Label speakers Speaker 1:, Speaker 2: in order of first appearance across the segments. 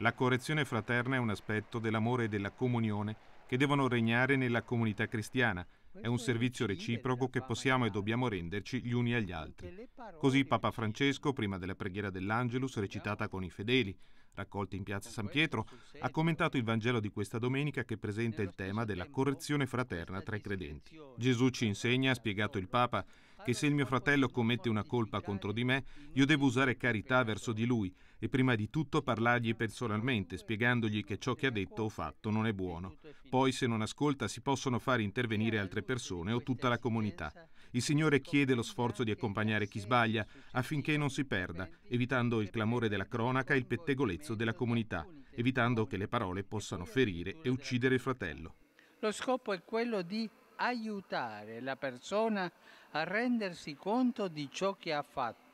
Speaker 1: La correzione fraterna è un aspetto dell'amore e della comunione che devono regnare nella comunità cristiana. È un servizio reciproco che possiamo e dobbiamo renderci gli uni agli altri. Così Papa Francesco, prima della preghiera dell'Angelus recitata con i fedeli, raccolti in piazza San Pietro, ha commentato il Vangelo di questa domenica che presenta il tema della correzione fraterna tra i credenti. Gesù ci insegna, ha spiegato il Papa, che se il mio fratello commette una colpa contro di me, io devo usare carità verso di lui e prima di tutto parlargli personalmente, spiegandogli che ciò che ha detto o fatto non è buono. Poi se non ascolta si possono far intervenire altre persone o tutta la comunità. Il Signore chiede lo sforzo di accompagnare chi sbaglia affinché non si perda, evitando il clamore della cronaca e il pettegolezzo della comunità, evitando che le parole possano ferire e uccidere il fratello.
Speaker 2: Lo scopo è quello di aiutare la persona a rendersi conto di ciò che ha fatto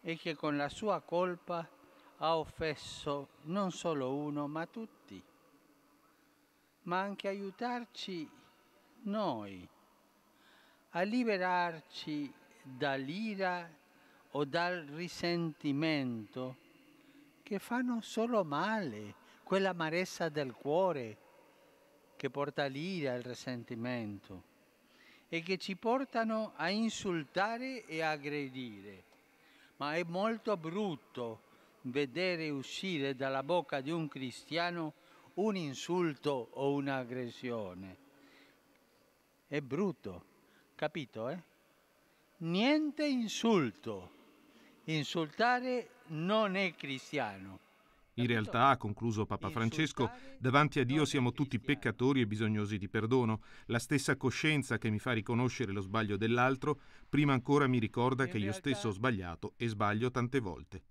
Speaker 2: e che con la sua colpa ha offeso non solo uno ma tutti, ma anche aiutarci noi a liberarci dall'ira o dal risentimento che fanno solo male, quell'amarezza del cuore che porta l'ira e il risentimento e che ci portano a insultare e aggredire. Ma è molto brutto vedere uscire dalla bocca di un cristiano un insulto o un'aggressione. È brutto, capito? Eh? Niente insulto. Insultare non è cristiano.
Speaker 1: In realtà, ha concluso Papa Francesco, davanti a Dio siamo tutti peccatori e bisognosi di perdono. La stessa coscienza che mi fa riconoscere lo sbaglio dell'altro, prima ancora mi ricorda che io stesso ho sbagliato e sbaglio tante volte.